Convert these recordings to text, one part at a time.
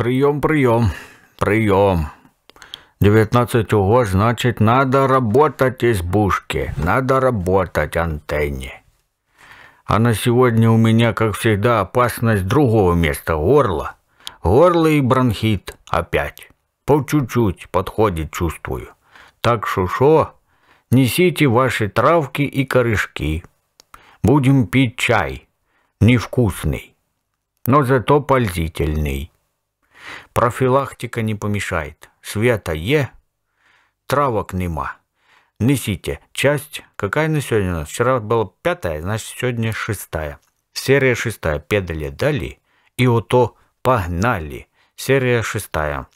прием, прием, прием. 19 уго, значит, надо работать избушке, надо работать антенне. А на сегодня у меня, как всегда, опасность другого места – горла. Горло и бронхит опять. По чуть-чуть подходит, чувствую. Так шушо, несите ваши травки и корешки. Будем пить чай, невкусный, но зато пользительный. Профилактика не помешает. Свята є, травок нема. Несите часть. Какая на сегодня у нас? Вчера была пятая, значит сегодня шестая. Серия шестая. Педали дали и ото погнали. Серия шестая.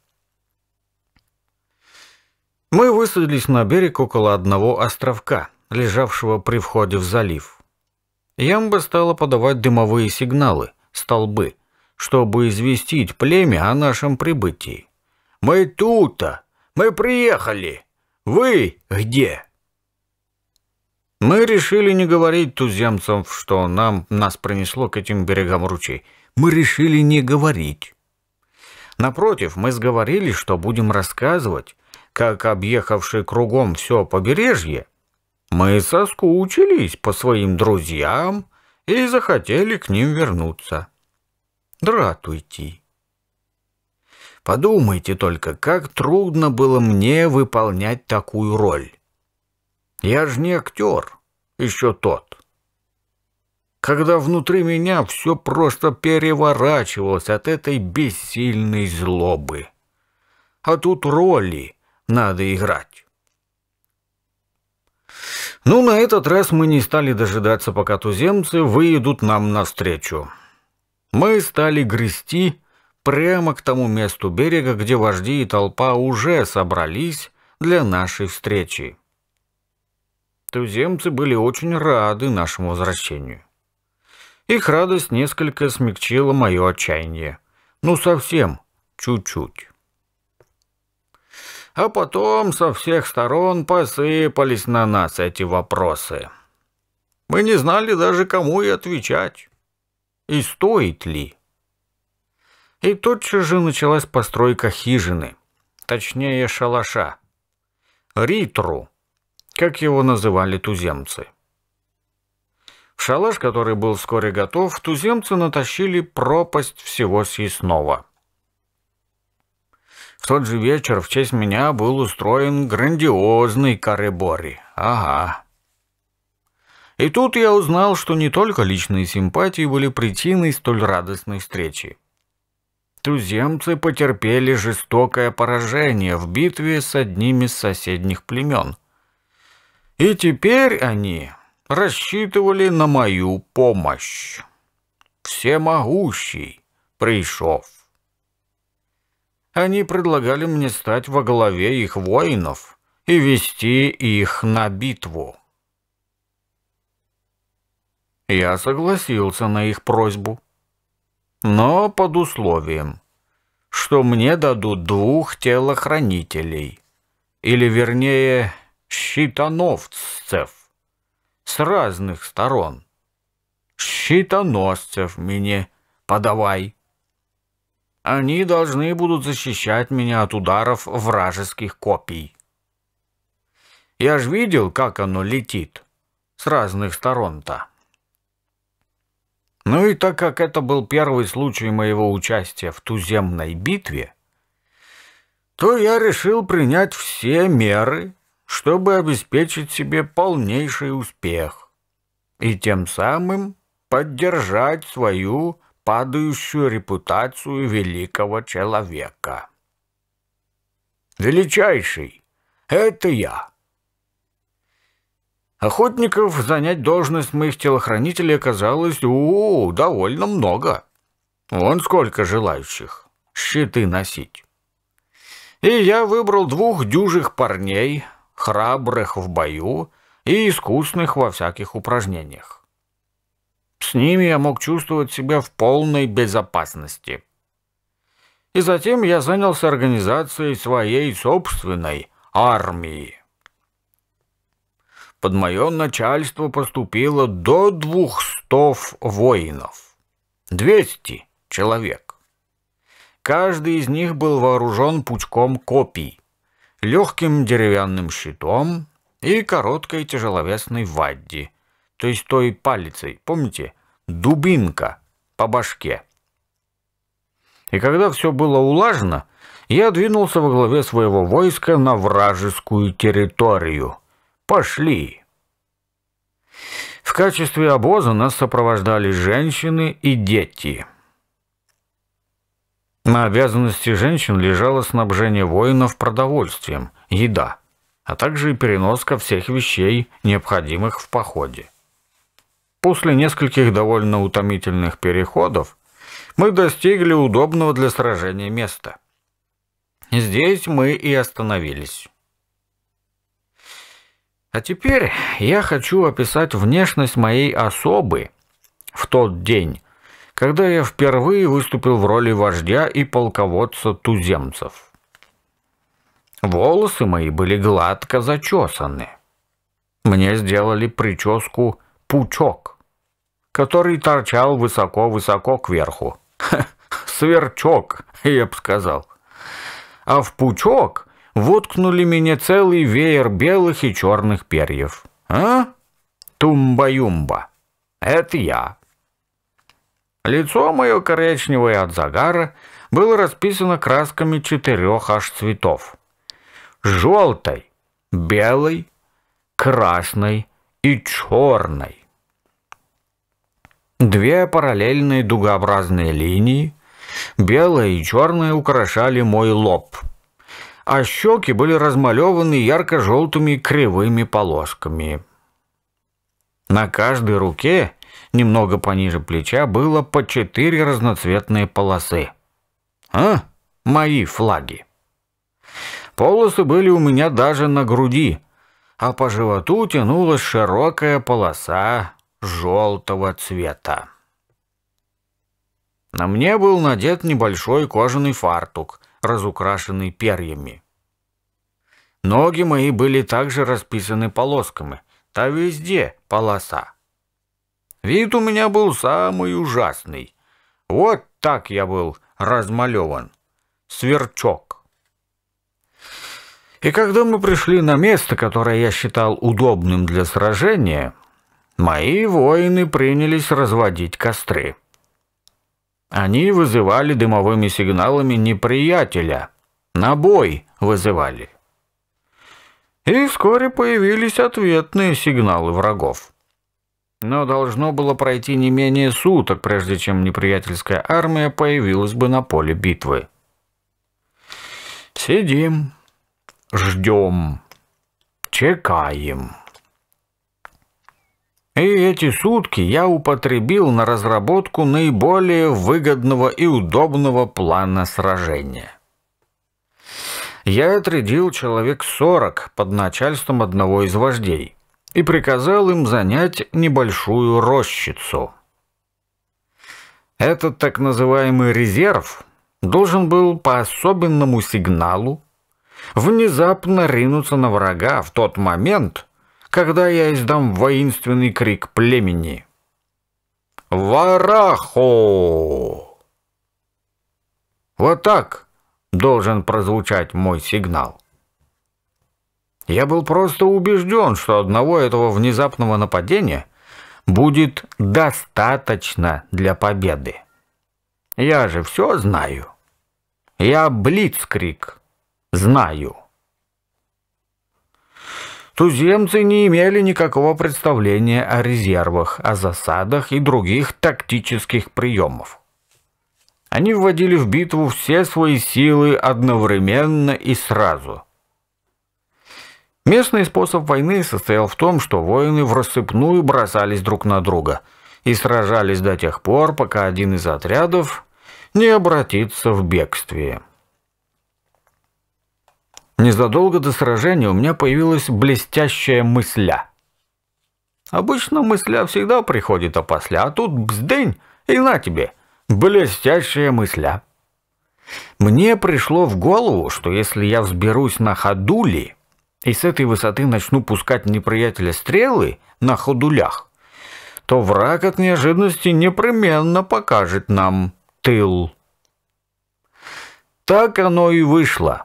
Мы высадились на берег около одного островка, лежавшего при входе в залив. Ямба стала подавать дымовые сигналы, столбы – чтобы известить племя о нашем прибытии. «Мы тут-то! Мы приехали! Вы где?» Мы решили не говорить туземцам, что нам нас принесло к этим берегам ручей. Мы решили не говорить. Напротив, мы сговорились, что будем рассказывать, как объехавшие кругом все побережье, мы соскучились по своим друзьям и захотели к ним вернуться дратуйте. Подумайте только, как трудно было мне выполнять такую роль. Я же не актер, еще тот. Когда внутри меня все просто переворачивалось от этой бессильной злобы. А тут роли надо играть. Ну, на этот раз мы не стали дожидаться, пока туземцы выйдут нам навстречу. Мы стали грести прямо к тому месту берега, где вожди и толпа уже собрались для нашей встречи. Туземцы были очень рады нашему возвращению. Их радость несколько смягчила мое отчаяние. Ну, совсем чуть-чуть. А потом со всех сторон посыпались на нас эти вопросы. Мы не знали даже, кому и отвечать и стоит ли. И тотчас же началась постройка хижины, точнее шалаша, ритру, как его называли туземцы. В шалаш, который был вскоре готов, туземцы натащили пропасть всего съестного. В тот же вечер в честь меня был устроен грандиозный корыбори. Ага. И тут я узнал, что не только личные симпатии были причиной столь радостной встречи. Туземцы потерпели жестокое поражение в битве с одним из соседних племен. И теперь они рассчитывали на мою помощь. Всемогущий пришел. Они предлагали мне стать во главе их воинов и вести их на битву. Я согласился на их просьбу. Но под условием, что мне дадут двух телохранителей, или вернее щитоносцев с разных сторон. Щитоносцев мне подавай. Они должны будут защищать меня от ударов вражеских копий. Я ж видел, как оно летит с разных сторон-то. Ну и так как это был первый случай моего участия в туземной битве, то я решил принять все меры, чтобы обеспечить себе полнейший успех и тем самым поддержать свою падающую репутацию великого человека. «Величайший, это я!» Охотников занять должность моих телохранителей оказалось у, -у, -у довольно много. Вон сколько желающих щиты носить. И я выбрал двух дюжих парней, храбрых в бою и искусных во всяких упражнениях. С ними я мог чувствовать себя в полной безопасности. И затем я занялся организацией своей собственной армии. Под мое начальство поступило до двухстов воинов. Двести человек. Каждый из них был вооружен пучком копий, легким деревянным щитом и короткой тяжеловесной вадди, то есть той палицей, помните, дубинка по башке. И когда все было улажено, я двинулся во главе своего войска на вражескую территорию – Пошли!» В качестве обоза нас сопровождали женщины и дети. На обязанности женщин лежало снабжение воинов продовольствием, еда, а также и переноска всех вещей, необходимых в походе. После нескольких довольно утомительных переходов мы достигли удобного для сражения места. Здесь мы и остановились. А теперь я хочу описать внешность моей особы в тот день, когда я впервые выступил в роли вождя и полководца туземцев. Волосы мои были гладко зачесаны. Мне сделали прическу пучок, который торчал высоко-высоко кверху. Ха, сверчок, я бы сказал. А в пучок воткнули меня целый веер белых и черных перьев. А? Тумба-юмба. Это я. Лицо мое коричневое от загара было расписано красками четырех аж цветов. Желтой, белой, красной и черной. Две параллельные дугообразные линии, белая и черная, украшали мой лоб — а щеки были размалеваны ярко-желтыми кривыми полосками. На каждой руке, немного пониже плеча, было по четыре разноцветные полосы. А? Мои флаги. Полосы были у меня даже на груди, а по животу тянулась широкая полоса желтого цвета. На мне был надет небольшой кожаный фартук — разукрашенный перьями. Ноги мои были также расписаны полосками, да везде полоса. Вид у меня был самый ужасный. Вот так я был размалеван. Сверчок. И когда мы пришли на место, которое я считал удобным для сражения, мои воины принялись разводить костры. Они вызывали дымовыми сигналами неприятеля. На бой вызывали. И вскоре появились ответные сигналы врагов. Но должно было пройти не менее суток, прежде чем неприятельская армия появилась бы на поле битвы. Сидим, ждем, чекаем. И эти сутки я употребил на разработку наиболее выгодного и удобного плана сражения. Я отрядил человек сорок под начальством одного из вождей и приказал им занять небольшую рощицу. Этот так называемый резерв должен был по особенному сигналу внезапно ринуться на врага в тот момент, когда я издам воинственный крик племени. «Варахо!» Вот так должен прозвучать мой сигнал. Я был просто убежден, что одного этого внезапного нападения будет достаточно для победы. Я же все знаю. Я Блицкрик знаю. Туземцы не имели никакого представления о резервах, о засадах и других тактических приемов. Они вводили в битву все свои силы одновременно и сразу. Местный способ войны состоял в том, что воины в рассыпную бросались друг на друга и сражались до тех пор, пока один из отрядов не обратится в бегстве. Незадолго до сражения у меня появилась блестящая мысля. Обычно мысля всегда приходит опосля, а, а тут бздынь, и на тебе, блестящая мысля. Мне пришло в голову, что если я взберусь на ходули и с этой высоты начну пускать неприятеля стрелы на ходулях, то враг от неожиданности непременно покажет нам тыл. Так оно и вышло.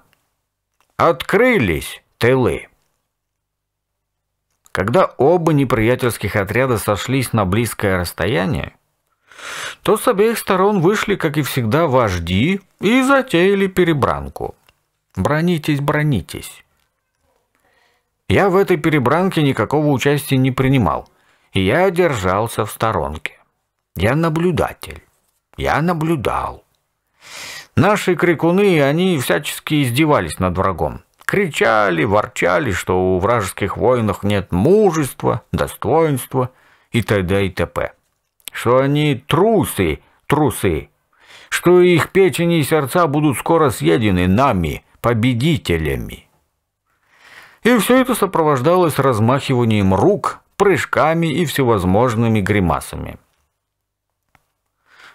Открылись тылы. Когда оба неприятельских отряда сошлись на близкое расстояние, то с обеих сторон вышли, как и всегда, вожди и затеяли перебранку. Бронитесь, бронитесь. Я в этой перебранке никакого участия не принимал, и я держался в сторонке. Я наблюдатель. Я наблюдал. Наши крикуны, они всячески издевались над врагом. Кричали, ворчали, что у вражеских воинов нет мужества, достоинства и т.д. и т.п. Что они трусы, трусы, что их печени и сердца будут скоро съедены нами, победителями. И все это сопровождалось размахиванием рук, прыжками и всевозможными гримасами.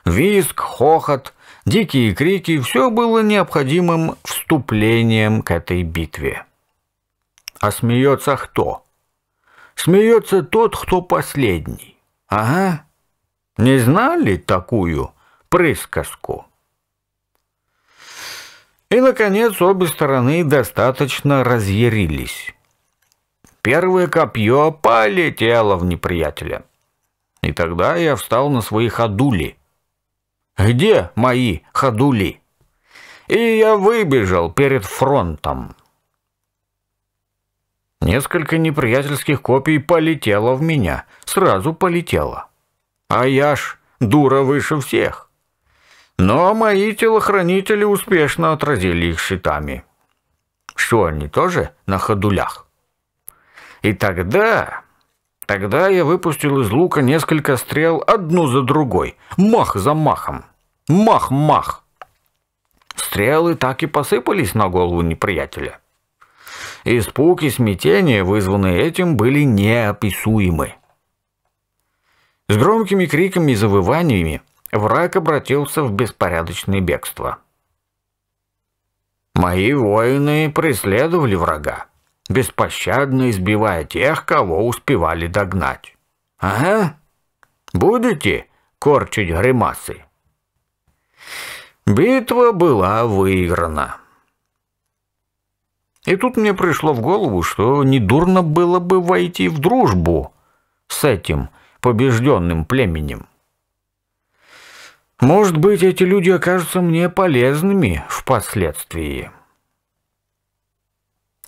Виск, хохот, дикие крики, все было необходимым вступлением к этой битве. А смеется кто? Смеется тот, кто последний. Ага. Не знали такую прысказку? И, наконец, обе стороны достаточно разъярились. Первое копье полетело в неприятеля. И тогда я встал на свои ходули – где мои ходули? И я выбежал перед фронтом. Несколько неприятельских копий полетело в меня, сразу полетело. А я ж дура выше всех. Но мои телохранители успешно отразили их щитами. Что, они тоже на ходулях? И тогда Тогда я выпустил из лука несколько стрел одну за другой, мах за махом. Мах-мах. Стрелы так и посыпались на голову неприятеля. Испуг и смятение, вызванные этим, были неописуемы. С громкими криками и завываниями враг обратился в беспорядочное бегство. Мои воины преследовали врага беспощадно избивая тех, кого успевали догнать. «Ага, будете корчить гримасы?» Битва была выиграна. И тут мне пришло в голову, что недурно было бы войти в дружбу с этим побежденным племенем. Может быть, эти люди окажутся мне полезными впоследствии.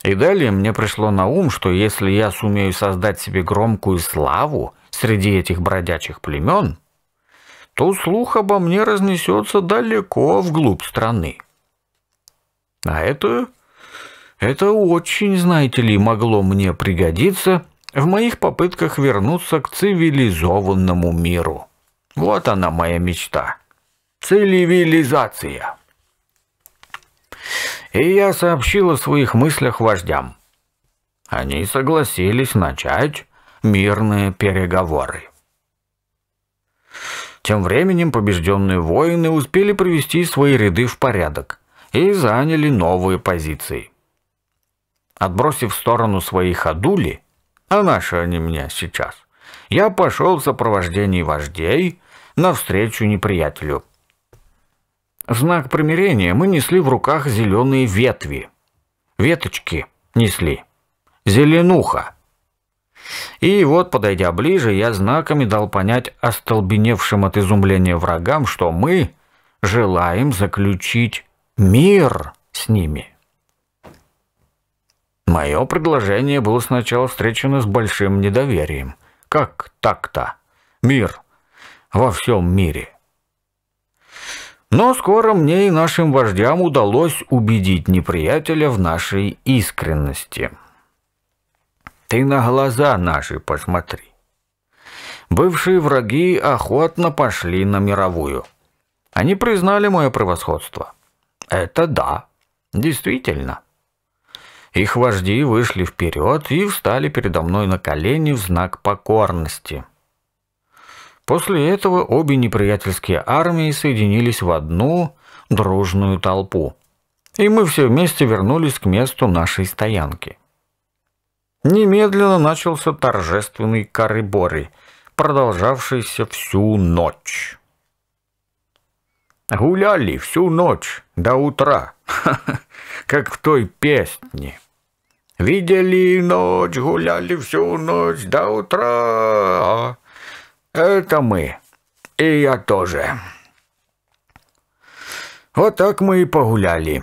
И далее мне пришло на ум, что если я сумею создать себе громкую славу среди этих бродячих племен, то слух обо мне разнесется далеко вглубь страны. А это... это очень, знаете ли, могло мне пригодиться в моих попытках вернуться к цивилизованному миру. Вот она моя мечта. Цивилизация и я сообщил о своих мыслях вождям. Они согласились начать мирные переговоры. Тем временем побежденные воины успели привести свои ряды в порядок и заняли новые позиции. Отбросив в сторону свои ходули, а наши они меня сейчас, я пошел в сопровождении вождей навстречу неприятелю – знак примирения мы несли в руках зеленые ветви. Веточки несли. Зеленуха. И вот, подойдя ближе, я знаками дал понять остолбеневшим от изумления врагам, что мы желаем заключить мир с ними. Мое предложение было сначала встречено с большим недоверием. Как так-то? Мир во всем мире. Но скоро мне и нашим вождям удалось убедить неприятеля в нашей искренности. Ты на глаза наши посмотри. Бывшие враги охотно пошли на мировую. Они признали мое превосходство. Это да, действительно. Их вожди вышли вперед и встали передо мной на колени в знак покорности – После этого обе неприятельские армии соединились в одну дружную толпу, и мы все вместе вернулись к месту нашей стоянки. Немедленно начался торжественный корыборы, продолжавшийся всю ночь. Гуляли всю ночь до утра, как в той песне. Видели ночь, гуляли всю ночь до утра. Это мы. И я тоже. Вот так мы и погуляли.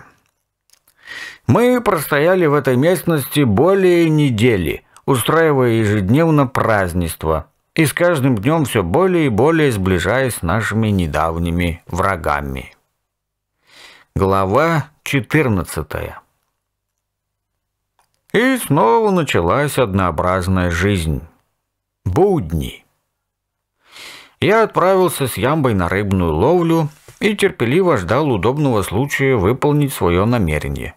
Мы простояли в этой местности более недели, устраивая ежедневно празднества, и с каждым днем все более и более сближаясь с нашими недавними врагами. Глава 14 И снова началась однообразная жизнь. Будни я отправился с Ямбой на рыбную ловлю и терпеливо ждал удобного случая выполнить свое намерение.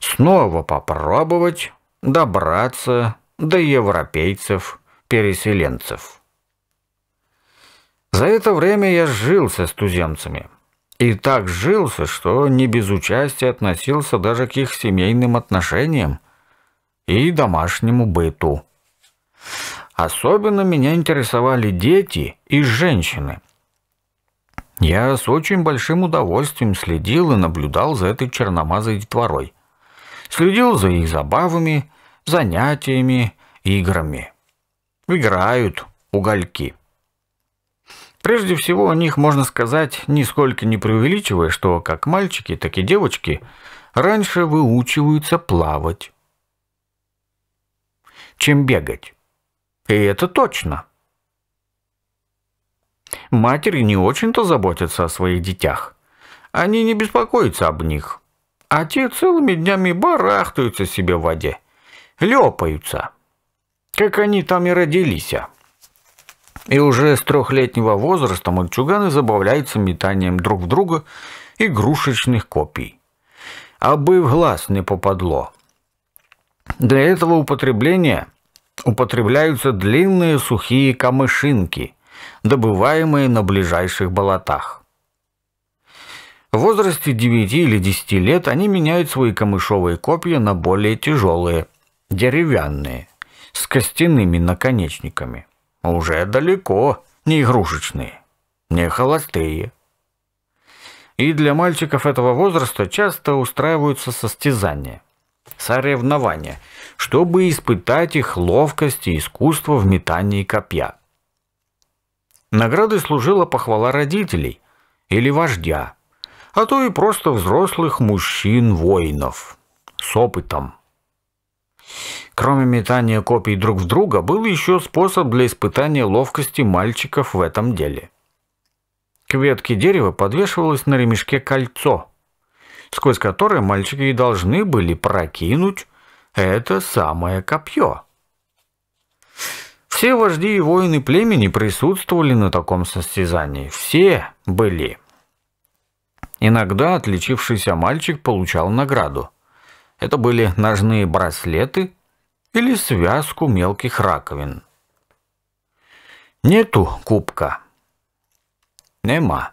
Снова попробовать добраться до европейцев-переселенцев. За это время я сжился с туземцами. И так сжился, что не без участия относился даже к их семейным отношениям и домашнему быту. Особенно меня интересовали дети и женщины. Я с очень большим удовольствием следил и наблюдал за этой черномазой детворой. Следил за их забавами, занятиями, играми. Играют угольки. Прежде всего, о них можно сказать, нисколько не преувеличивая, что как мальчики, так и девочки раньше выучиваются плавать, чем бегать. И это точно. Матери не очень-то заботятся о своих детях. Они не беспокоятся об них. А те целыми днями барахтаются себе в воде. Лепаются. Как они там и родились. И уже с трехлетнего возраста мальчуганы забавляются метанием друг в друга игрушечных копий. Абы в глаз не попадло. Для этого употребления – Употребляются длинные сухие камышинки, добываемые на ближайших болотах. В возрасте 9 или 10 лет они меняют свои камышовые копья на более тяжелые, деревянные, с костяными наконечниками. А уже далеко не игрушечные, не холостые. И для мальчиков этого возраста часто устраиваются состязания соревнования, чтобы испытать их ловкость и искусство в метании копья. Наградой служила похвала родителей или вождя, а то и просто взрослых мужчин-воинов с опытом. Кроме метания копий друг в друга, был еще способ для испытания ловкости мальчиков в этом деле. К ветке дерева подвешивалось на ремешке кольцо – сквозь которые мальчики и должны были прокинуть это самое копье. Все вожди и воины племени присутствовали на таком состязании. Все были. Иногда отличившийся мальчик получал награду. Это были ножные браслеты или связку мелких раковин. Нету кубка. Нема.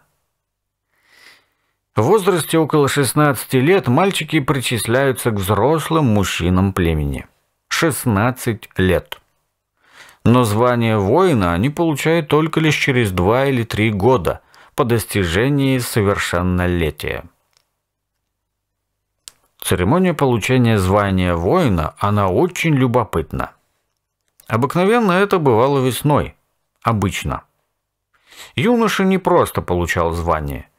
В возрасте около 16 лет мальчики причисляются к взрослым мужчинам племени. 16 лет. Но звание воина они получают только лишь через 2 или 3 года по достижении совершеннолетия. Церемония получения звания воина, она очень любопытна. Обыкновенно это бывало весной, обычно. Юноша не просто получал звание –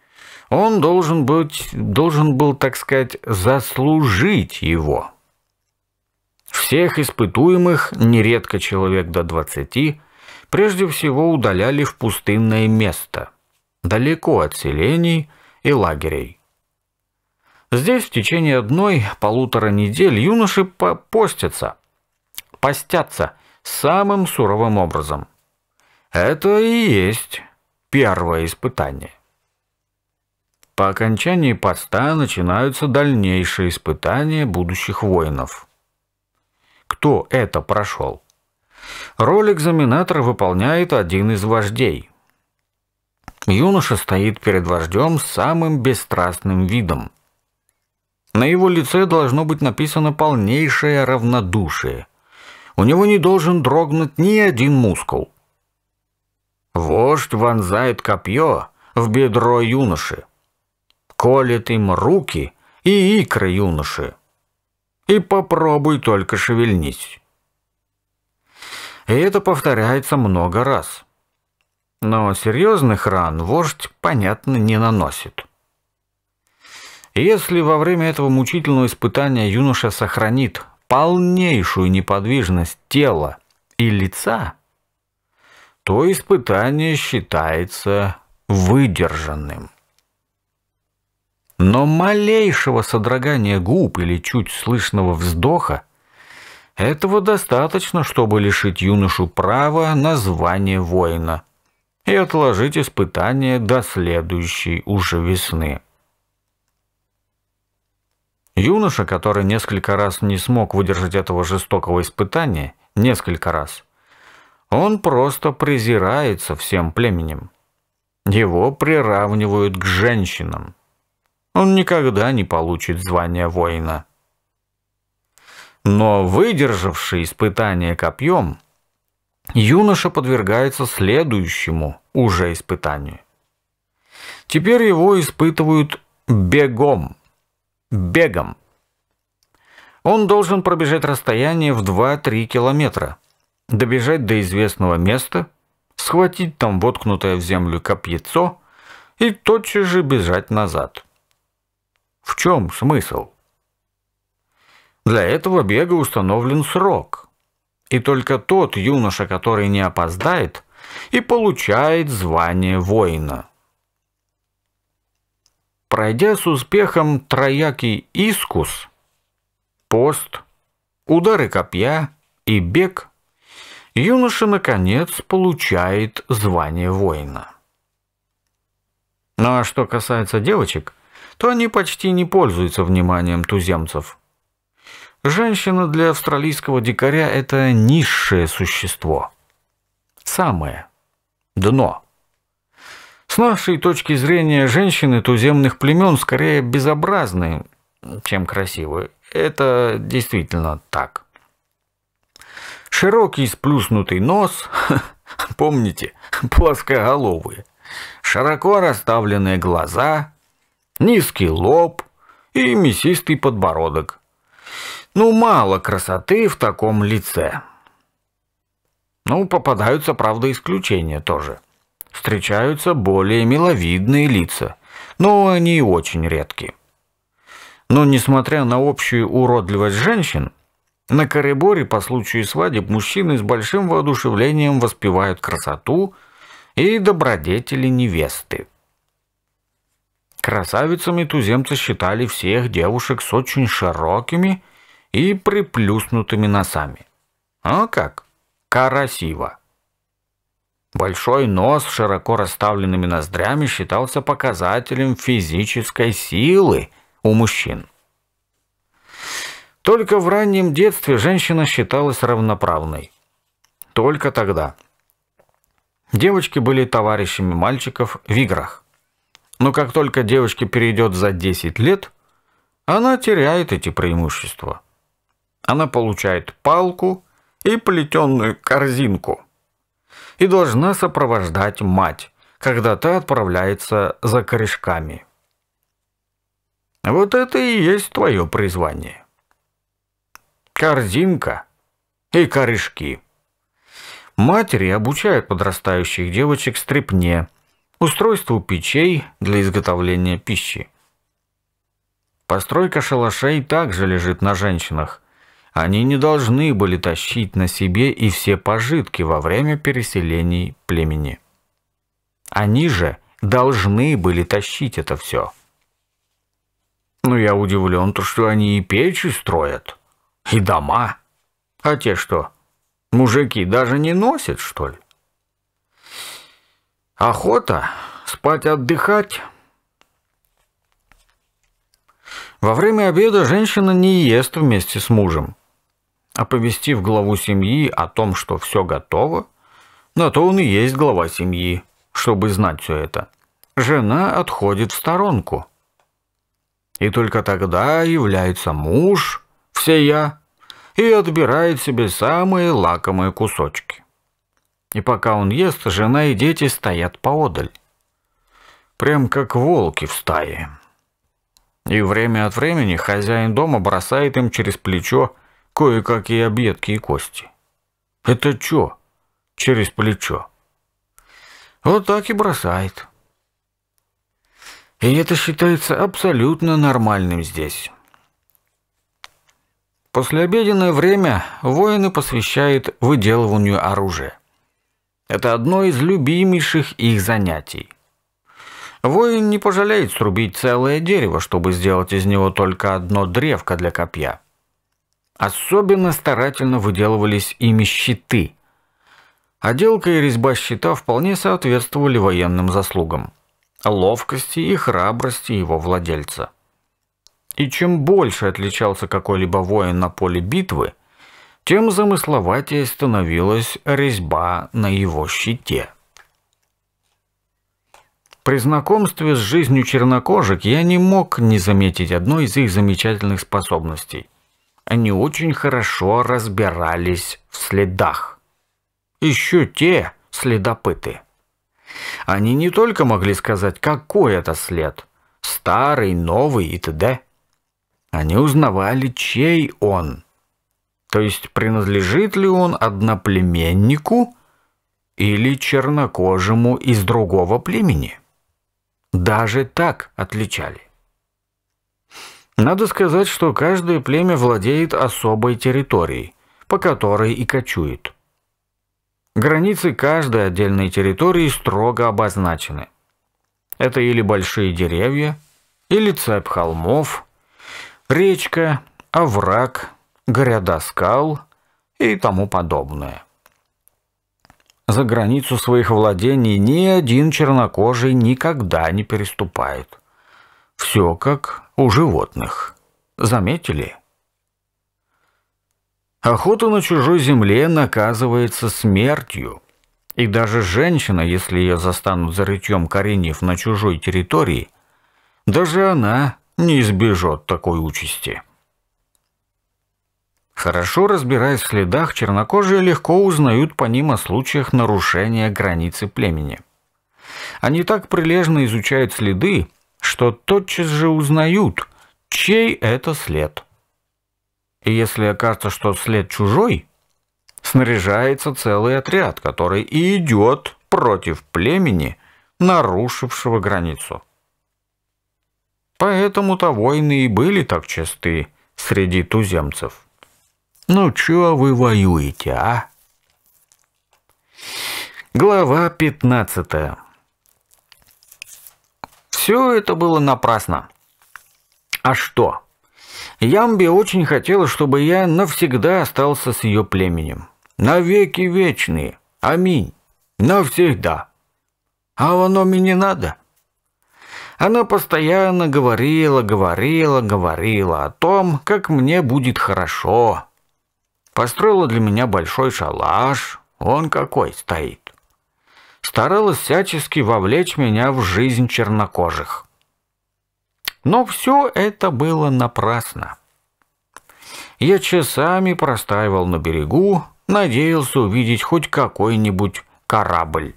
он должен быть, должен был, так сказать, заслужить его. Всех испытуемых, нередко человек до двадцати, прежде всего удаляли в пустынное место, далеко от селений и лагерей. Здесь в течение одной полутора недель юноши постятся, постятся самым суровым образом. Это и есть первое испытание. По окончании поста начинаются дальнейшие испытания будущих воинов. Кто это прошел? Роль экзаменатора выполняет один из вождей. Юноша стоит перед вождем с самым бесстрастным видом. На его лице должно быть написано полнейшее равнодушие. У него не должен дрогнуть ни один мускул. Вождь вонзает копье в бедро юноши колет им руки и икры юноши. И попробуй только шевельнись. И это повторяется много раз. Но серьезных ран вождь, понятно, не наносит. Если во время этого мучительного испытания юноша сохранит полнейшую неподвижность тела и лица, то испытание считается выдержанным. Но малейшего содрогания губ или чуть слышного вздоха этого достаточно, чтобы лишить юношу права на звание воина и отложить испытание до следующей уже весны. Юноша, который несколько раз не смог выдержать этого жестокого испытания, несколько раз, он просто презирается всем племенем. Его приравнивают к женщинам он никогда не получит звания воина. Но выдержавший испытание копьем, юноша подвергается следующему уже испытанию. Теперь его испытывают бегом. Бегом. Он должен пробежать расстояние в 2-3 километра, добежать до известного места, схватить там воткнутое в землю копьецо и тотчас же бежать назад. В чем смысл? Для этого бега установлен срок. И только тот юноша, который не опоздает, и получает звание воина. Пройдя с успехом троякий искус, пост, удары копья и бег, юноша, наконец, получает звание воина. Ну а что касается девочек – то они почти не пользуются вниманием туземцев. Женщина для австралийского дикаря – это низшее существо. Самое. Дно. С нашей точки зрения, женщины туземных племен скорее безобразны, чем красивы. Это действительно так. Широкий сплюснутый нос, помните, плоскоголовые, широко расставленные глаза – низкий лоб и мясистый подбородок. Ну, мало красоты в таком лице. Ну, попадаются, правда, исключения тоже. Встречаются более миловидные лица, но они очень редки. Но, несмотря на общую уродливость женщин, на Корыборе по случаю свадеб мужчины с большим воодушевлением воспевают красоту и добродетели невесты. Красавицами туземцы считали всех девушек с очень широкими и приплюснутыми носами. А как? Красиво. Большой нос с широко расставленными ноздрями считался показателем физической силы у мужчин. Только в раннем детстве женщина считалась равноправной. Только тогда. Девочки были товарищами мальчиков в играх. Но как только девочке перейдет за 10 лет, она теряет эти преимущества. Она получает палку и плетеную корзинку и должна сопровождать мать, когда та отправляется за корешками. Вот это и есть твое призвание. Корзинка и корешки. Матери обучают подрастающих девочек стрепне устройству печей для изготовления пищи. Постройка шалашей также лежит на женщинах. Они не должны были тащить на себе и все пожитки во время переселений племени. Они же должны были тащить это все. Но я удивлен, то, что они и печи строят, и дома. А те что, мужики даже не носят, что ли? Охота? Спать, отдыхать? Во время обеда женщина не ест вместе с мужем. Оповестив главу семьи о том, что все готово, на то он и есть глава семьи, чтобы знать все это. Жена отходит в сторонку. И только тогда является муж, все я, и отбирает себе самые лакомые кусочки. И пока он ест, жена и дети стоят поодаль. Прям как волки в стае. И время от времени хозяин дома бросает им через плечо кое-какие обедки и кости. Это что? Через плечо. Вот так и бросает. И это считается абсолютно нормальным здесь. После Послеобеденное время воины посвящают выделыванию оружия. Это одно из любимейших их занятий. Воин не пожалеет срубить целое дерево, чтобы сделать из него только одно древко для копья. Особенно старательно выделывались ими щиты. Оделка и резьба щита вполне соответствовали военным заслугам, ловкости и храбрости его владельца. И чем больше отличался какой-либо воин на поле битвы – тем замысловатее становилась резьба на его щите. При знакомстве с жизнью чернокожих я не мог не заметить одной из их замечательных способностей. Они очень хорошо разбирались в следах. Еще те следопыты. Они не только могли сказать, какой это след – старый, новый и т.д. Они узнавали, чей он – то есть принадлежит ли он одноплеменнику или чернокожему из другого племени? Даже так отличали. Надо сказать, что каждое племя владеет особой территорией, по которой и кочует. Границы каждой отдельной территории строго обозначены. Это или большие деревья, или цепь холмов, речка, овраг, гряда скал и тому подобное. За границу своих владений ни один чернокожий никогда не переступает. Все как у животных. Заметили? Охота на чужой земле наказывается смертью. И даже женщина, если ее застанут за рытьем кореньев на чужой территории, даже она не избежит такой участи. Хорошо разбираясь в следах, чернокожие легко узнают по ним о случаях нарушения границы племени. Они так прилежно изучают следы, что тотчас же узнают, чей это след. И если окажется, что след чужой, снаряжается целый отряд, который и идет против племени, нарушившего границу. Поэтому-то войны и были так часты среди туземцев. Ну, чего вы воюете, а? Глава 15. Все это было напрасно. А что? Ямби очень хотела, чтобы я навсегда остался с ее племенем. Навеки вечные. Аминь. Навсегда. А оно мне не надо. Она постоянно говорила, говорила, говорила о том, как мне будет хорошо, Построила для меня большой шалаш, он какой стоит. Старалась всячески вовлечь меня в жизнь чернокожих. Но все это было напрасно. Я часами простаивал на берегу, надеялся увидеть хоть какой-нибудь корабль.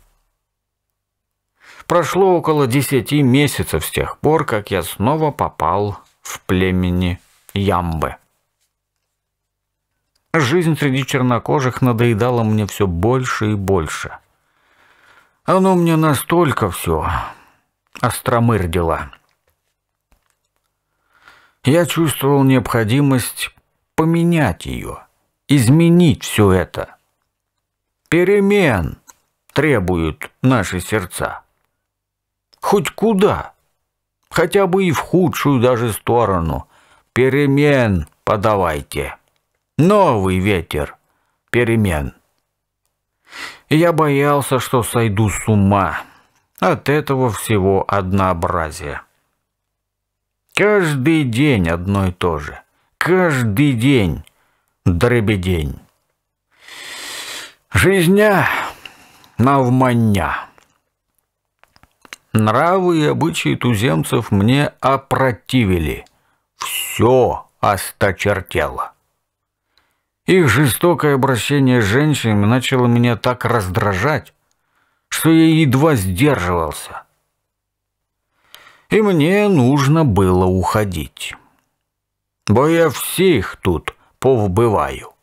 Прошло около десяти месяцев с тех пор, как я снова попал в племени Ямбы. Жизнь среди чернокожих надоедала мне все больше и больше. Оно мне настолько все остромырдило. Я чувствовал необходимость поменять ее, изменить все это. Перемен требуют наши сердца. Хоть куда, хотя бы и в худшую даже сторону. Перемен подавайте. Новый ветер перемен. Я боялся, что сойду с ума от этого всего однообразия. Каждый день одно и то же. Каждый день дребедень. Жизня навманя. Нравы и обычаи туземцев мне опротивили. Все осточертело. Их жестокое обращение с женщинами начало меня так раздражать, что я едва сдерживался. И мне нужно было уходить. Бо я всех тут повбываю.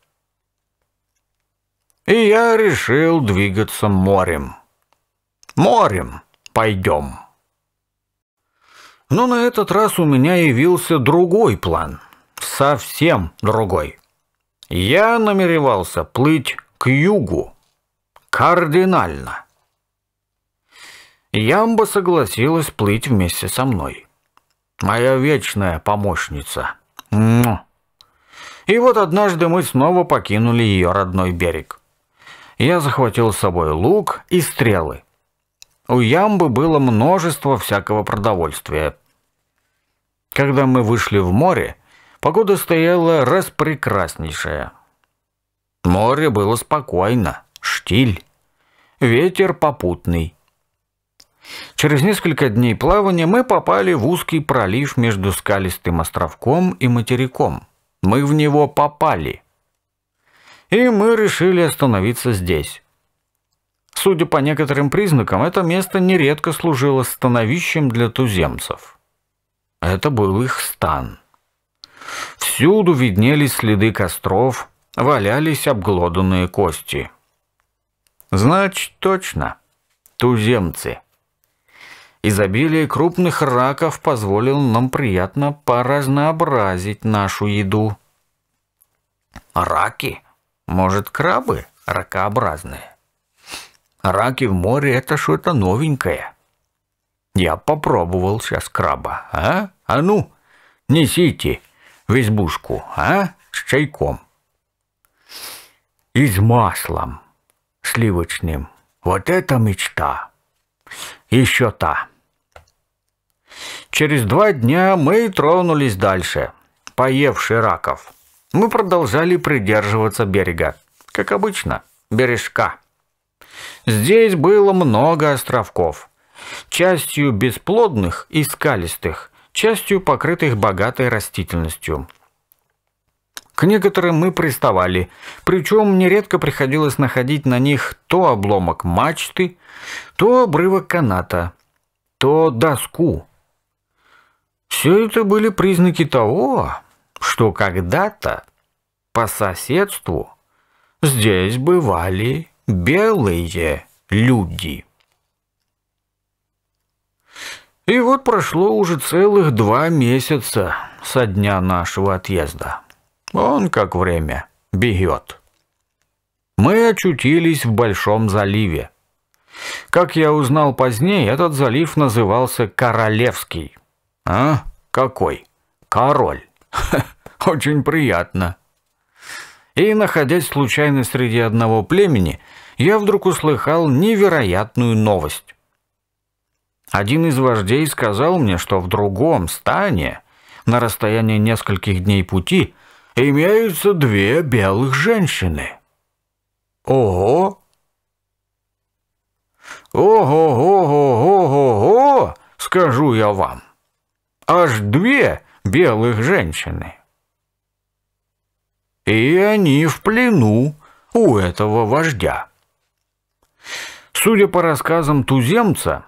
И я решил двигаться морем. Морем пойдем. Но на этот раз у меня явился другой план. Совсем другой. Я намеревался плыть к югу. Кардинально. Ямба согласилась плыть вместе со мной. Моя вечная помощница. И вот однажды мы снова покинули ее родной берег. Я захватил с собой лук и стрелы. У Ямбы было множество всякого продовольствия. Когда мы вышли в море, Погода стояла распрекраснейшая. Море было спокойно, штиль, ветер попутный. Через несколько дней плавания мы попали в узкий пролив между скалистым островком и материком. Мы в него попали. И мы решили остановиться здесь. Судя по некоторым признакам, это место нередко служило становищем для туземцев. Это был их стан. Всюду виднелись следы костров, валялись обглоданные кости. Значит, точно, туземцы. Изобилие крупных раков позволило нам приятно поразнообразить нашу еду. Раки? Может, крабы ракообразные? Раки в море — это что-то новенькое. Я попробовал сейчас краба, а? А ну, несите в избушку, а? С чайком. И с маслом сливочным. Вот это мечта. Еще та. Через два дня мы тронулись дальше, поевши раков. Мы продолжали придерживаться берега. Как обычно, бережка. Здесь было много островков. Частью бесплодных и скалистых, частью покрытых богатой растительностью. К некоторым мы приставали, причем нередко приходилось находить на них то обломок мачты, то обрывок каната, то доску. Все это были признаки того, что когда-то по соседству здесь бывали белые люди. И вот прошло уже целых два месяца со дня нашего отъезда. Он, как время, бегет. Мы очутились в Большом заливе. Как я узнал позднее, этот залив назывался Королевский. А? Какой? Король. Ха, очень приятно. И, находясь случайно среди одного племени, я вдруг услыхал невероятную новость. Один из вождей сказал мне, что в другом стане, на расстоянии нескольких дней пути, имеются две белых женщины. Ого! ого го го го го скажу я вам. Аж две белых женщины. И они в плену у этого вождя. Судя по рассказам туземца,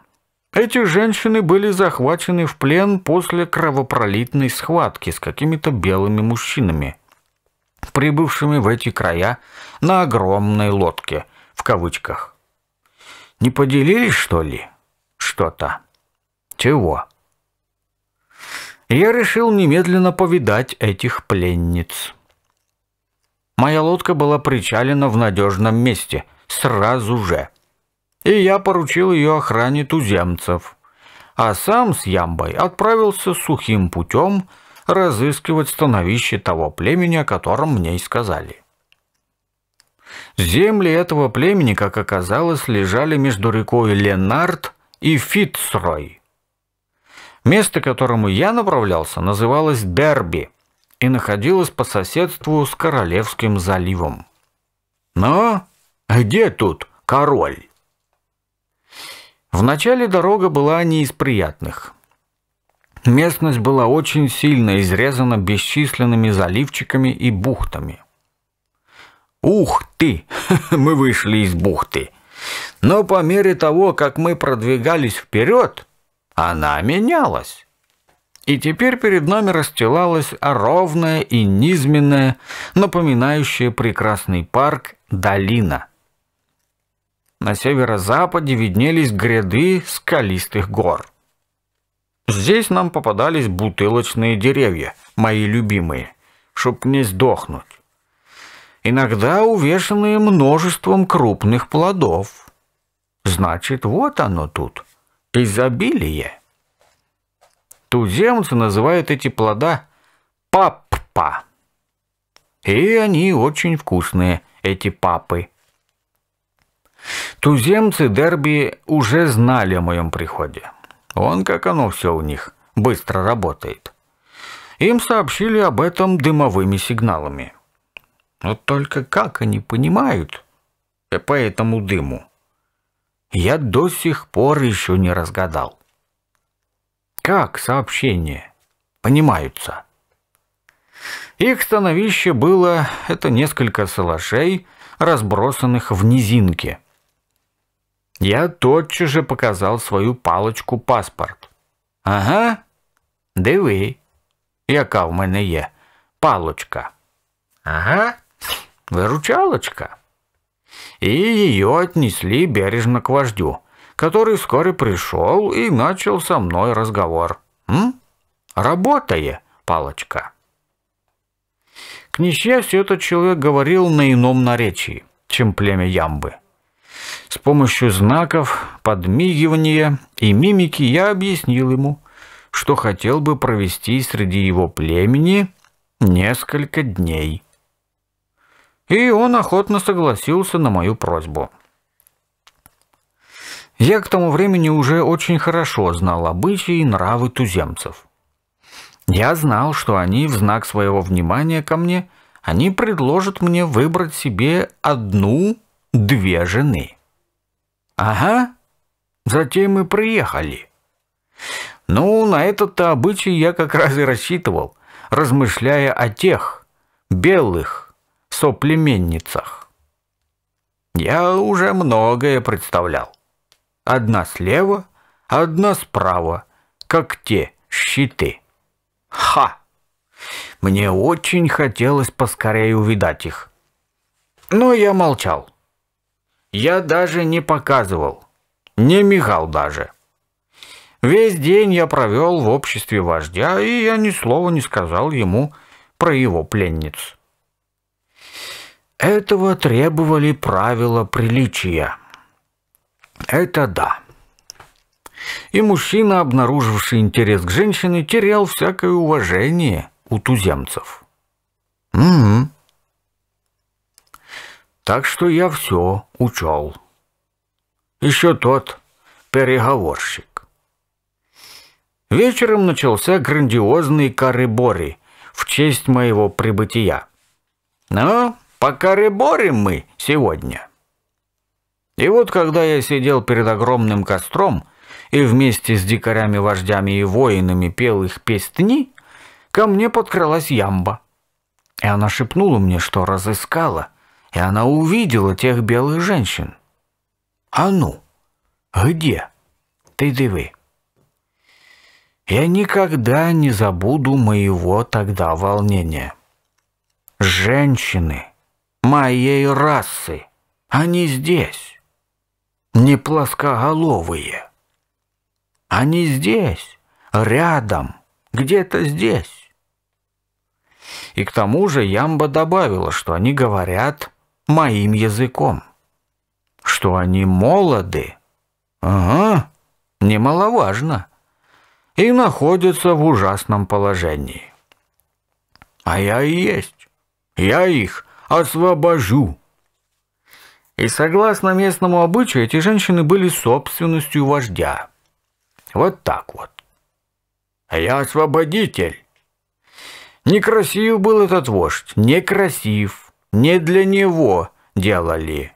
эти женщины были захвачены в плен после кровопролитной схватки с какими-то белыми мужчинами, прибывшими в эти края на огромной лодке, в кавычках. Не поделились, что ли, что-то? Чего? Я решил немедленно повидать этих пленниц. Моя лодка была причалена в надежном месте, сразу же – и я поручил ее охране туземцев. А сам с Ямбой отправился сухим путем разыскивать становище того племени, о котором мне и сказали. Земли этого племени, как оказалось, лежали между рекой Ленард и Фитцрой. Место, к которому я направлялся, называлось Дерби и находилось по соседству с Королевским заливом. Но где тут король? Вначале дорога была не из приятных. Местность была очень сильно изрезана бесчисленными заливчиками и бухтами. «Ух ты! мы вышли из бухты!» Но по мере того, как мы продвигались вперед, она менялась. И теперь перед нами расстилалась ровная и низменная, напоминающая прекрасный парк, долина – на северо-западе виднелись гряды скалистых гор. Здесь нам попадались бутылочные деревья, мои любимые, чтоб не сдохнуть. Иногда увешанные множеством крупных плодов. Значит, вот оно тут, изобилие. Туземцы называют эти плода паппа. И они очень вкусные, эти папы. Туземцы Дерби уже знали о моем приходе. Он, как оно все у них, быстро работает. Им сообщили об этом дымовыми сигналами. Вот только как они понимают по этому дыму? Я до сих пор еще не разгадал. Как сообщения понимаются? Их становище было — это несколько салашей, разбросанных в низинке — я тотчас же показал свою палочку паспорт. Ага, диви, яка в мене є палочка. Ага, выручалочка. И ее отнесли бережно к вождю, который вскоре пришел и начал со мной разговор. М? Работая, палочка. К несчастью, этот человек говорил на ином наречии, чем племя Ямбы. С помощью знаков, подмигивания и мимики я объяснил ему, что хотел бы провести среди его племени несколько дней. И он охотно согласился на мою просьбу. Я к тому времени уже очень хорошо знал обычаи и нравы туземцев. Я знал, что они в знак своего внимания ко мне, они предложат мне выбрать себе одну-две жены. Ага. Затем мы приехали. Ну, на этот-то обычай я как раз и рассчитывал, размышляя о тех белых соплеменницах. Я уже многое представлял. Одна слева, одна справа, как те щиты. Ха! Мне очень хотелось поскорее увидать их. Но я молчал я даже не показывал, не мигал даже. Весь день я провел в обществе вождя, и я ни слова не сказал ему про его пленниц. Этого требовали правила приличия. Это да. И мужчина, обнаруживший интерес к женщине, терял всякое уважение у туземцев. Угу. Так что я все учел. Еще тот переговорщик. Вечером начался грандиозный корыбори в честь моего прибытия. Но ну, покорыборим мы сегодня. И вот когда я сидел перед огромным костром и вместе с дикарями-вождями и воинами пел их песни, ко мне подкралась ямба. И она шепнула мне, что разыскала — и она увидела тех белых женщин. А ну, где? Ты дивы. Я никогда не забуду моего тогда волнения. Женщины моей расы, они здесь, не плоскоголовые. Они здесь, рядом, где-то здесь. И к тому же Ямба добавила, что они говорят моим языком. Что они молоды. Ага, немаловажно. И находятся в ужасном положении. А я и есть. Я их освобожу. И согласно местному обычаю, эти женщины были собственностью вождя. Вот так вот. я освободитель. Некрасив был этот вождь, некрасив не для него делали.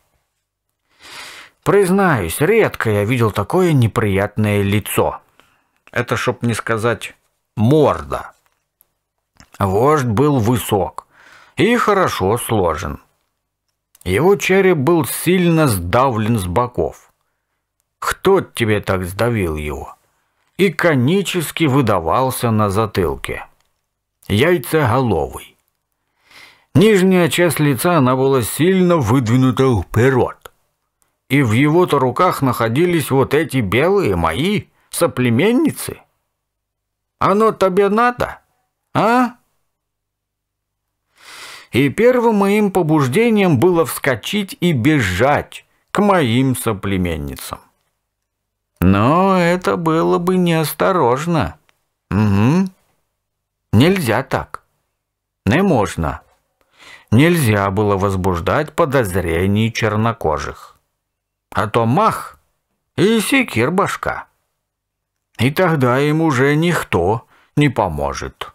Признаюсь, редко я видел такое неприятное лицо. Это чтоб не сказать морда. Вождь был высок и хорошо сложен. Его череп был сильно сдавлен с боков. Кто тебе так сдавил его? И конически выдавался на затылке. Яйцеголовый. Нижняя часть лица она была сильно выдвинута вперед. И в его-то руках находились вот эти белые мои соплеменницы. Оно тебе надо, а? И первым моим побуждением было вскочить и бежать к моим соплеменницам. Но это было бы неосторожно. Угу. Нельзя так. Не можно. Нельзя было возбуждать подозрений чернокожих. А то мах и секир башка. И тогда им уже никто не поможет.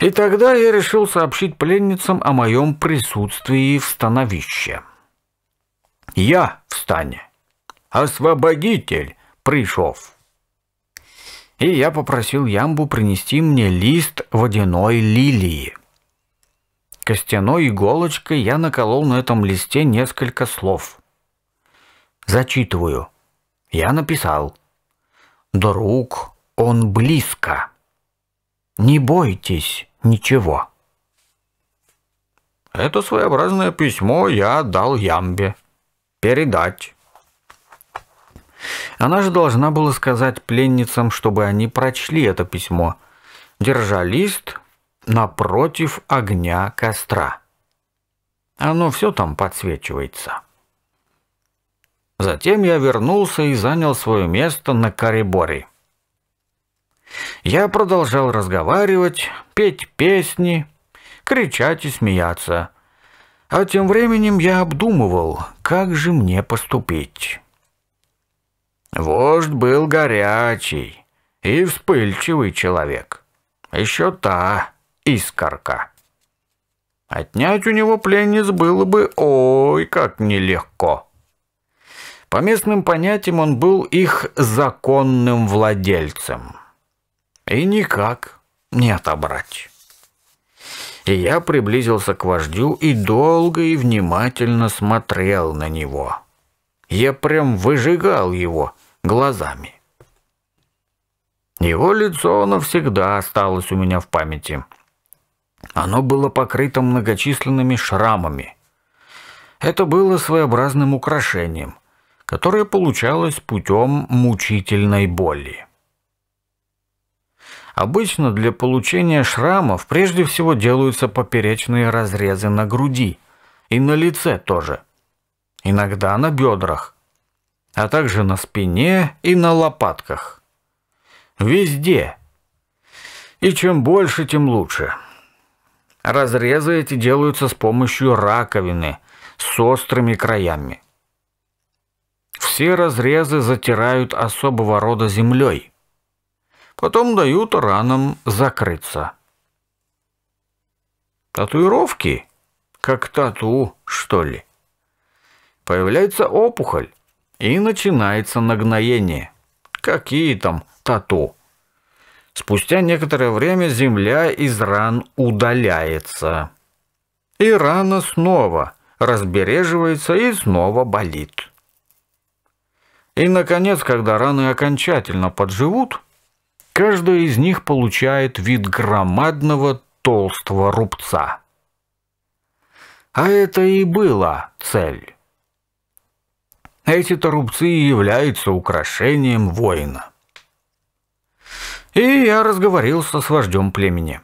И тогда я решил сообщить пленницам о моем присутствии в становище. Я встань, Освободитель пришел. И я попросил Ямбу принести мне лист водяной лилии. Костяной иголочкой я наколол на этом листе несколько слов. Зачитываю. Я написал. «Друг, он близко. Не бойтесь ничего». Это своеобразное письмо я отдал Ямбе. Передать. Она же должна была сказать пленницам, чтобы они прочли это письмо. Держа лист, напротив огня костра. Оно все там подсвечивается. Затем я вернулся и занял свое место на коридоре. Я продолжал разговаривать, петь песни, кричать и смеяться. А тем временем я обдумывал, как же мне поступить. Вождь был горячий и вспыльчивый человек. Еще та искорка. Отнять у него пленниц было бы ой, как нелегко. По местным понятиям он был их законным владельцем. И никак не отобрать. И я приблизился к вождю и долго и внимательно смотрел на него. Я прям выжигал его глазами. Его лицо навсегда осталось у меня в памяти — оно было покрыто многочисленными шрамами. Это было своеобразным украшением, которое получалось путем мучительной боли. Обычно для получения шрамов прежде всего делаются поперечные разрезы на груди и на лице тоже, иногда на бедрах, а также на спине и на лопатках. Везде. И чем больше, тем лучше. Разрезы эти делаются с помощью раковины с острыми краями. Все разрезы затирают особого рода землей. Потом дают ранам закрыться. Татуировки? Как тату, что ли? Появляется опухоль, и начинается нагноение. Какие там тату? Спустя некоторое время земля из ран удаляется. И рана снова разбереживается и снова болит. И, наконец, когда раны окончательно подживут, каждая из них получает вид громадного толстого рубца. А это и была цель. Эти-то рубцы и являются украшением воина. И я разговорился с вождем племени.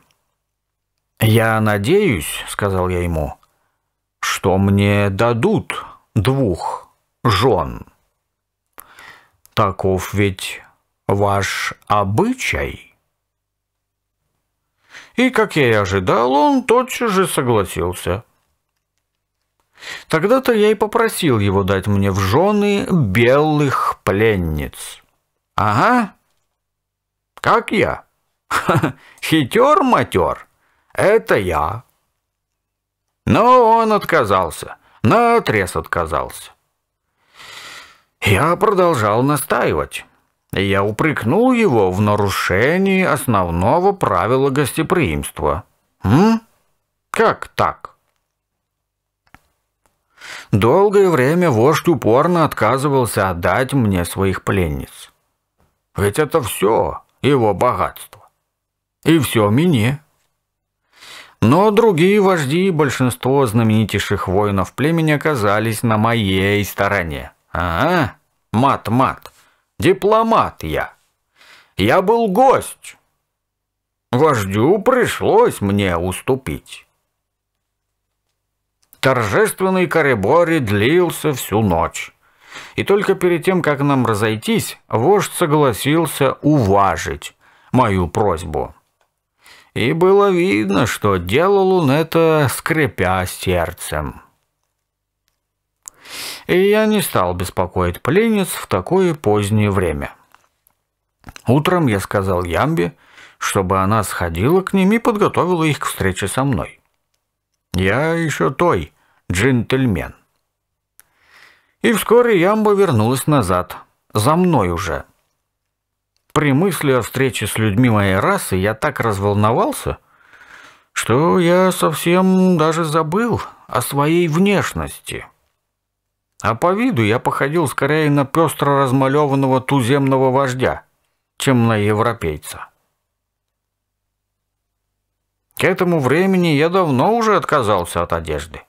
«Я надеюсь», — сказал я ему, — «что мне дадут двух жен». «Таков ведь ваш обычай». И, как я и ожидал, он тотчас же согласился. Тогда-то я и попросил его дать мне в жены белых пленниц. «Ага», как я? Хитер-матер. Это я. Но он отказался. Наотрез отказался. Я продолжал настаивать. Я упрекнул его в нарушении основного правила гостеприимства. М? Как так? Долгое время вождь упорно отказывался отдать мне своих пленниц. Ведь это все его богатство. И все мне, Но другие вожди и большинство знаменитейших воинов племени оказались на моей стороне. Ага, мат-мат, дипломат я. Я был гость. Вождю пришлось мне уступить. Торжественный коридоре длился всю ночь. И только перед тем, как нам разойтись, вождь согласился уважить мою просьбу. И было видно, что делал он это, скрипя сердцем. И я не стал беспокоить пленниц в такое позднее время. Утром я сказал Ямбе, чтобы она сходила к ним и подготовила их к встрече со мной. Я еще той, джентльмен. И вскоре Ямба вернулась назад. За мной уже. При мысли о встрече с людьми моей расы я так разволновался, что я совсем даже забыл о своей внешности. А по виду я походил скорее на пестро размалеванного туземного вождя, чем на европейца. К этому времени я давно уже отказался от одежды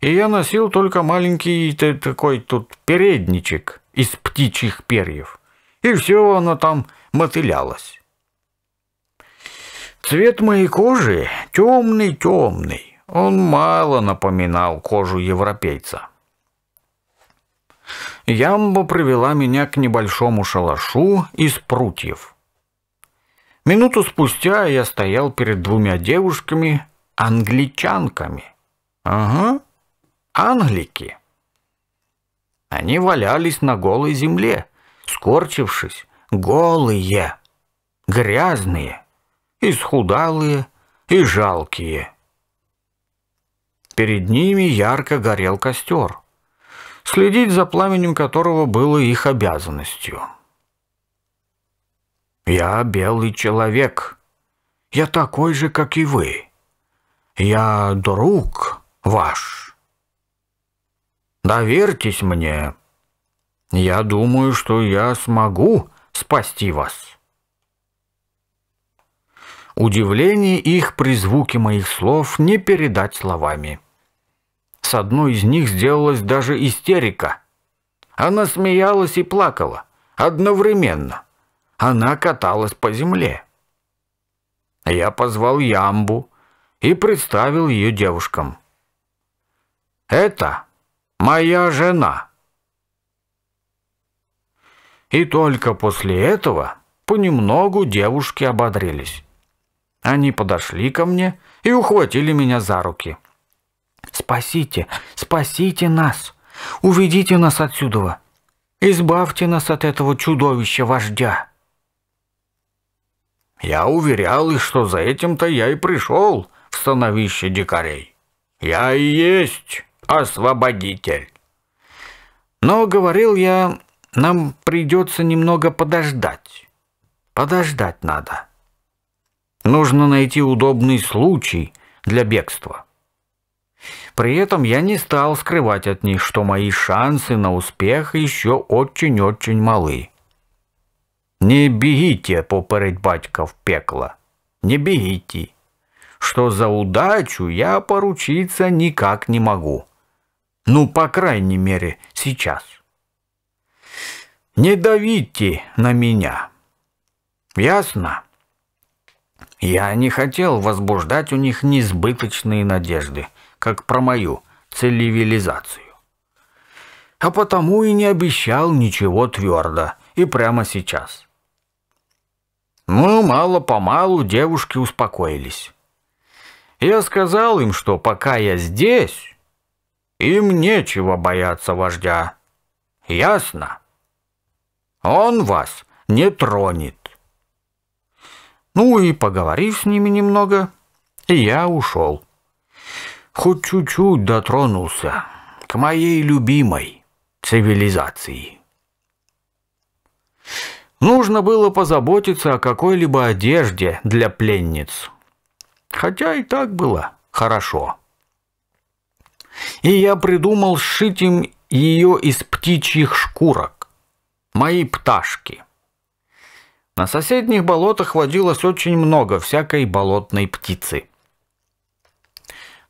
и я носил только маленький такой тут передничек из птичьих перьев. И все оно там мотылялось. Цвет моей кожи темный-темный. Он мало напоминал кожу европейца. Ямба привела меня к небольшому шалашу из прутьев. Минуту спустя я стоял перед двумя девушками-англичанками. Ага, англики. Они валялись на голой земле, скорчившись, голые, грязные, исхудалые и жалкие. Перед ними ярко горел костер, следить за пламенем которого было их обязанностью. «Я белый человек. Я такой же, как и вы. Я друг ваш». Доверьтесь мне. Я думаю, что я смогу спасти вас. Удивление их при звуке моих слов не передать словами. С одной из них сделалась даже истерика. Она смеялась и плакала одновременно. Она каталась по земле. Я позвал Ямбу и представил ее девушкам. «Это моя жена». И только после этого понемногу девушки ободрились. Они подошли ко мне и ухватили меня за руки. «Спасите, спасите нас! Уведите нас отсюда! Избавьте нас от этого чудовища-вождя!» Я уверял их, что за этим-то я и пришел в становище дикарей. Я и есть освободитель. Но, говорил я, нам придется немного подождать. Подождать надо. Нужно найти удобный случай для бегства. При этом я не стал скрывать от них, что мои шансы на успех еще очень-очень малы. Не бегите поперед батька в пекло. Не бегите. Что за удачу я поручиться никак не могу. Ну, по крайней мере, сейчас. Не давите на меня. Ясно? Я не хотел возбуждать у них несбыточные надежды, как про мою цивилизацию. А потому и не обещал ничего твердо и прямо сейчас. Ну, мало-помалу девушки успокоились. Я сказал им, что пока я здесь, им нечего бояться вождя. Ясно? Он вас не тронет. Ну и поговорив с ними немного, я ушел. Хоть чуть-чуть дотронулся к моей любимой цивилизации. Нужно было позаботиться о какой-либо одежде для пленниц. Хотя и так было хорошо. — и я придумал сшить им ее из птичьих шкурок. Мои пташки. На соседних болотах водилось очень много всякой болотной птицы.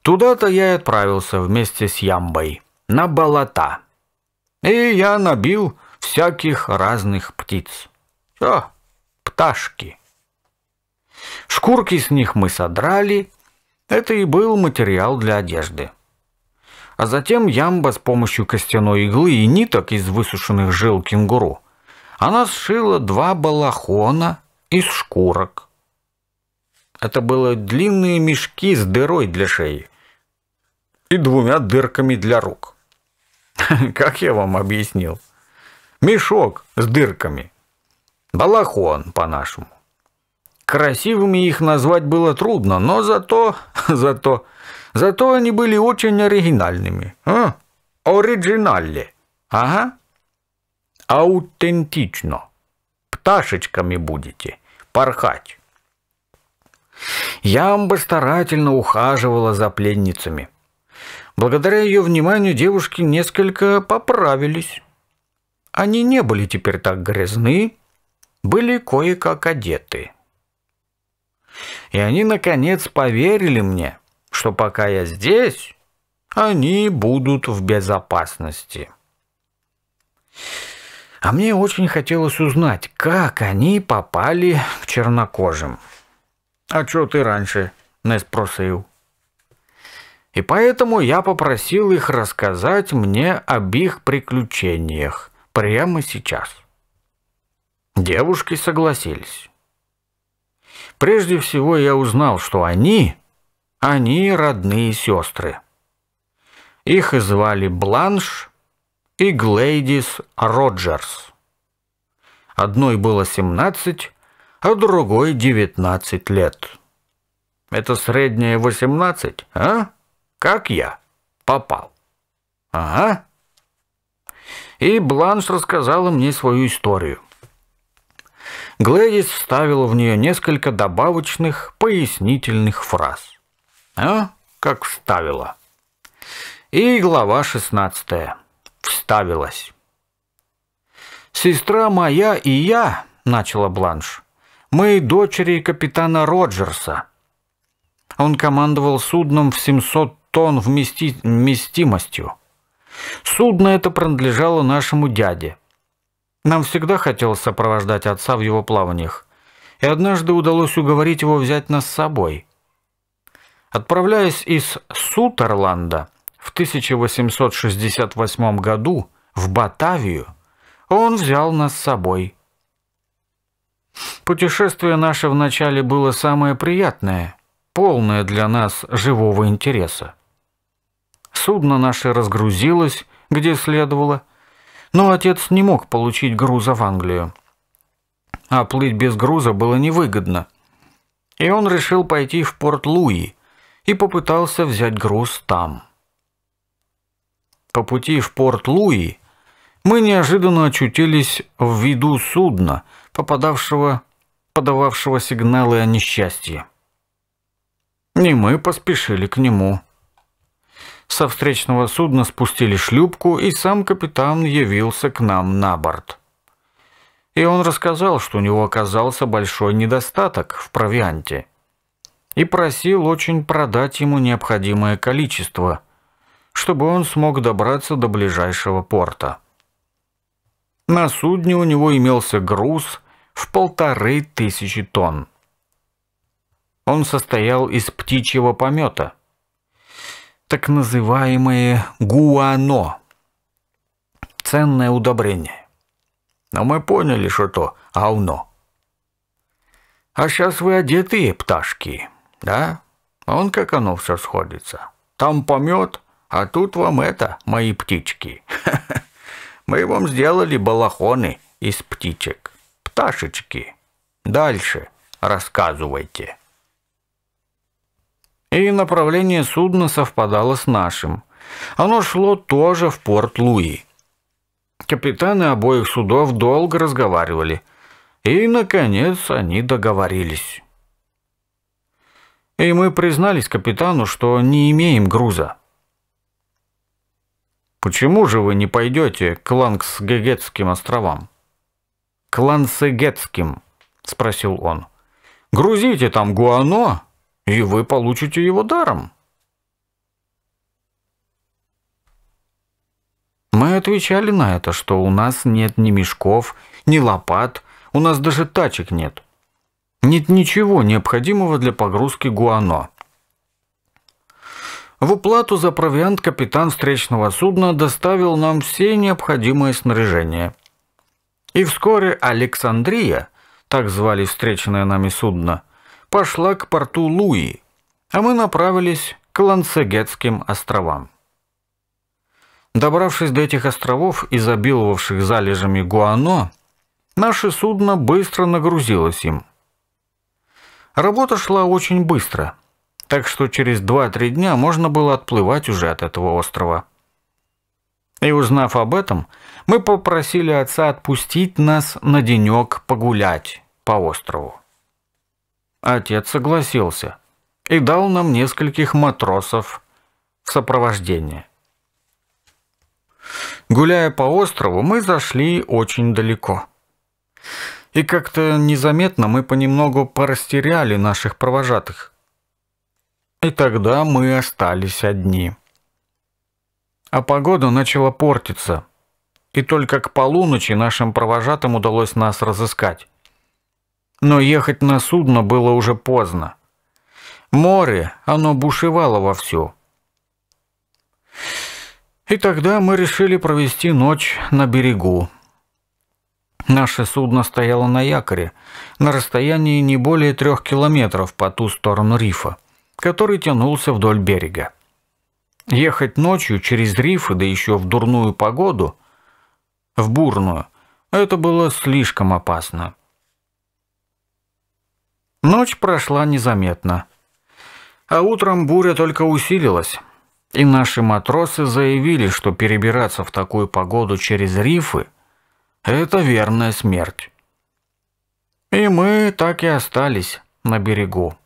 Туда-то я и отправился вместе с Ямбой, на болота. И я набил всяких разных птиц. Все, пташки. Шкурки с них мы содрали. Это и был материал для одежды а затем Ямба с помощью костяной иглы и ниток из высушенных жил кенгуру. Она сшила два балахона из шкурок. Это были длинные мешки с дырой для шеи и двумя дырками для рук. Как я вам объяснил? Мешок с дырками. Балахон по-нашему. Красивыми их назвать было трудно, но зато зато Зато они были очень оригинальными. А? Оригинали. Ага. Аутентично. Пташечками будете порхать. Ямба старательно ухаживала за пленницами. Благодаря ее вниманию девушки несколько поправились. Они не были теперь так грязны, были кое-как одеты. И они, наконец, поверили мне – что пока я здесь, они будут в безопасности. А мне очень хотелось узнать, как они попали к чернокожим. «А что ты раньше?» – не спросил. И поэтому я попросил их рассказать мне об их приключениях прямо сейчас. Девушки согласились. Прежде всего я узнал, что они они родные сестры. Их звали Бланш и Глэйдис Роджерс. Одной было 17, а другой 19 лет. Это средняя 18, а? Как я попал? Ага. И Бланш рассказала мне свою историю. Глэдис вставила в нее несколько добавочных, пояснительных фраз. А, как вставила. И глава шестнадцатая. Вставилась. «Сестра моя и я», — начала Бланш, — «мы дочери капитана Роджерса». Он командовал судном в 700 тонн вмести... вместимостью. Судно это принадлежало нашему дяде. Нам всегда хотелось сопровождать отца в его плаваниях, и однажды удалось уговорить его взять нас с собой. Отправляясь из Сутерланда в 1868 году в Батавию, он взял нас с собой. Путешествие наше вначале было самое приятное, полное для нас живого интереса. Судно наше разгрузилось, где следовало, но отец не мог получить груза в Англию. А плыть без груза было невыгодно. И он решил пойти в порт Луи – и попытался взять груз там. По пути в порт Луи мы неожиданно очутились в виду судна, попадавшего, подававшего сигналы о несчастье. И мы поспешили к нему. Со встречного судна спустили шлюпку, и сам капитан явился к нам на борт. И он рассказал, что у него оказался большой недостаток в провианте и просил очень продать ему необходимое количество, чтобы он смог добраться до ближайшего порта. На судне у него имелся груз в полторы тысячи тонн. Он состоял из птичьего помета, так называемое гуано, ценное удобрение. Но мы поняли, что то ауно. А сейчас вы одетые, пташки. Да? А он как оно все сходится. Там помет, а тут вам это, мои птички. Мы вам сделали балахоны из птичек. Пташечки. Дальше рассказывайте. И направление судна совпадало с нашим. Оно шло тоже в порт Луи. Капитаны обоих судов долго разговаривали. И, наконец, они договорились и мы признались капитану, что не имеем груза. Почему же вы не пойдете к Лангсгегетским островам? К Лансегетским, спросил он. Грузите там гуано, и вы получите его даром. Мы отвечали на это, что у нас нет ни мешков, ни лопат, у нас даже тачек нет. Нет ничего необходимого для погрузки гуано. В уплату за провиант капитан встречного судна доставил нам все необходимое снаряжение. И вскоре Александрия, так звали встреченное нами судно, пошла к порту Луи, а мы направились к Лансегетским островам. Добравшись до этих островов, изобиловавших залежами гуано, наше судно быстро нагрузилось им – Работа шла очень быстро, так что через 2-3 дня можно было отплывать уже от этого острова. И узнав об этом, мы попросили отца отпустить нас на денек погулять по острову. Отец согласился и дал нам нескольких матросов в сопровождение. Гуляя по острову, мы зашли очень далеко и как-то незаметно мы понемногу порастеряли наших провожатых. И тогда мы остались одни. А погода начала портиться, и только к полуночи нашим провожатым удалось нас разыскать. Но ехать на судно было уже поздно. Море, оно бушевало вовсю. И тогда мы решили провести ночь на берегу. Наше судно стояло на якоре, на расстоянии не более трех километров по ту сторону рифа, который тянулся вдоль берега. Ехать ночью через рифы, да еще в дурную погоду, в бурную, это было слишком опасно. Ночь прошла незаметно. А утром буря только усилилась, и наши матросы заявили, что перебираться в такую погоду через рифы – это верная смерть. И мы так и остались на берегу.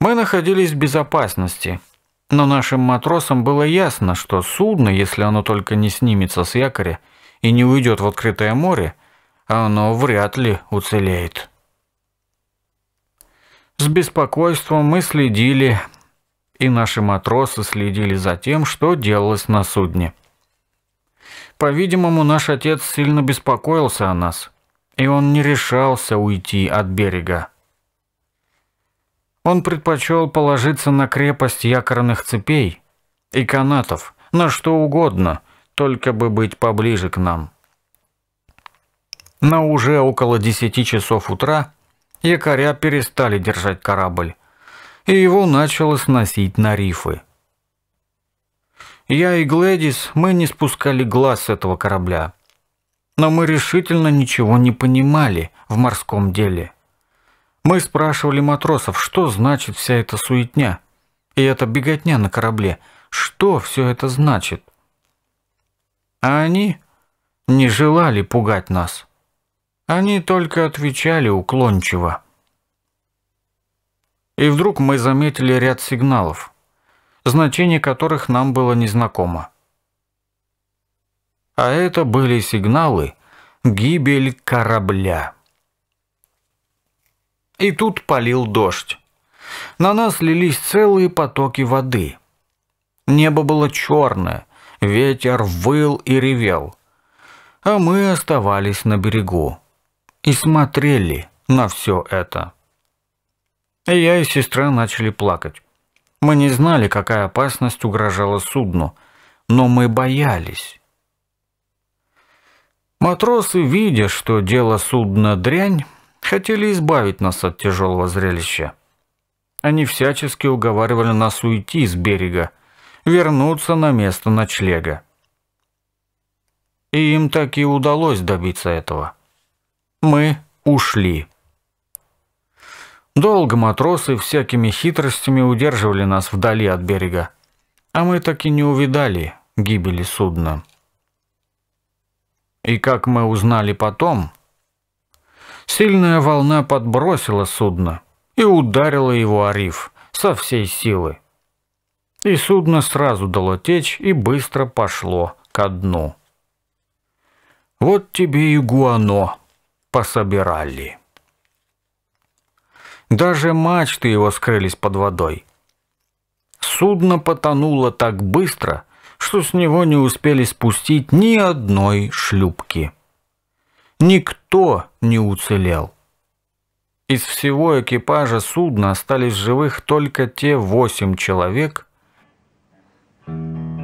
Мы находились в безопасности, но нашим матросам было ясно, что судно, если оно только не снимется с якоря и не уйдет в открытое море, оно вряд ли уцелеет. С беспокойством мы следили, и наши матросы следили за тем, что делалось на судне – по-видимому, наш отец сильно беспокоился о нас, и он не решался уйти от берега. Он предпочел положиться на крепость якорных цепей и канатов, на что угодно, только бы быть поближе к нам. Но уже около десяти часов утра якоря перестали держать корабль, и его начало сносить на рифы. Я и Глэдис, мы не спускали глаз с этого корабля. Но мы решительно ничего не понимали в морском деле. Мы спрашивали матросов, что значит вся эта суетня и эта беготня на корабле, что все это значит. А они не желали пугать нас. Они только отвечали уклончиво. И вдруг мы заметили ряд сигналов – значение которых нам было незнакомо. А это были сигналы «Гибель корабля». И тут полил дождь. На нас лились целые потоки воды. Небо было черное, ветер выл и ревел. А мы оставались на берегу и смотрели на все это. И я и сестра начали плакать. Мы не знали, какая опасность угрожала судну, но мы боялись. Матросы, видя, что дело судна дрянь, хотели избавить нас от тяжелого зрелища. Они всячески уговаривали нас уйти с берега, вернуться на место ночлега. И им так и удалось добиться этого. Мы ушли. Долго матросы всякими хитростями удерживали нас вдали от берега, а мы так и не увидали гибели судна. И как мы узнали потом, сильная волна подбросила судно и ударила его о риф со всей силы. И судно сразу дало течь и быстро пошло ко дну. Вот тебе и гуано пособирали. Даже мачты его скрылись под водой. Судно потонуло так быстро, что с него не успели спустить ни одной шлюпки. Никто не уцелел. Из всего экипажа судна остались живых только те восемь человек, Thank